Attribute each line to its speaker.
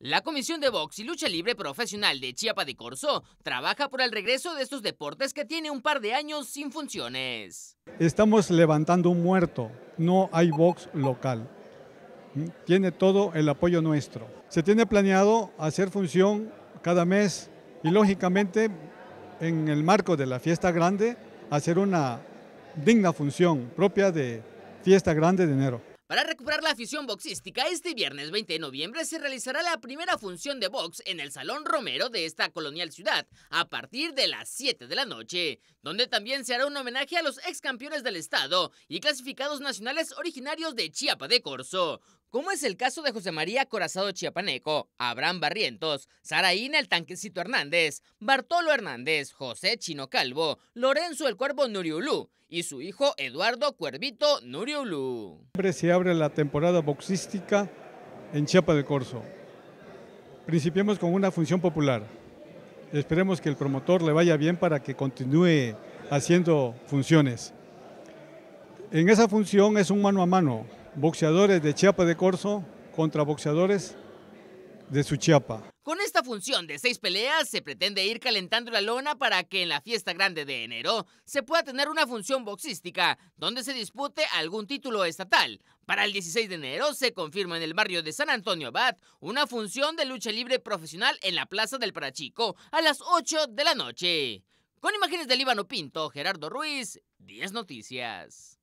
Speaker 1: La Comisión de Box y Lucha Libre Profesional de Chiapa de Corzo trabaja por el regreso de estos deportes que tiene un par de años sin funciones.
Speaker 2: Estamos levantando un muerto, no hay box local. ¿Mm? Tiene todo el apoyo nuestro. Se tiene planeado hacer función cada mes y lógicamente en el marco de la fiesta grande hacer una digna función propia de fiesta grande de enero.
Speaker 1: Para recuperar la afición boxística, este viernes 20 de noviembre se realizará la primera función de box en el Salón Romero de esta colonial ciudad, a partir de las 7 de la noche, donde también se hará un homenaje a los ex campeones del estado y clasificados nacionales originarios de Chiapa de Corzo, como es el caso de José María Corazado Chiapaneco, Abraham Barrientos, Saraína el Tanquecito Hernández, Bartolo Hernández, José Chino Calvo, Lorenzo el Cuervo Nuriulú y su hijo Eduardo Cuervito Nuriulú.
Speaker 2: Siempre se abre la temporada boxística en Chiapa de Corso, Principiemos con una función popular. Esperemos que el promotor le vaya bien para que continúe haciendo funciones. En esa función es un mano a mano, boxeadores de Chiapa de Corzo contra boxeadores de su Chiapa.
Speaker 1: Con esta función de seis peleas se pretende ir calentando la lona para que en la fiesta grande de enero se pueda tener una función boxística donde se dispute algún título estatal. Para el 16 de enero se confirma en el barrio de San Antonio Abad una función de lucha libre profesional en la Plaza del Parachico a las 8 de la noche. Con imágenes de Líbano Pinto, Gerardo Ruiz, 10 Noticias.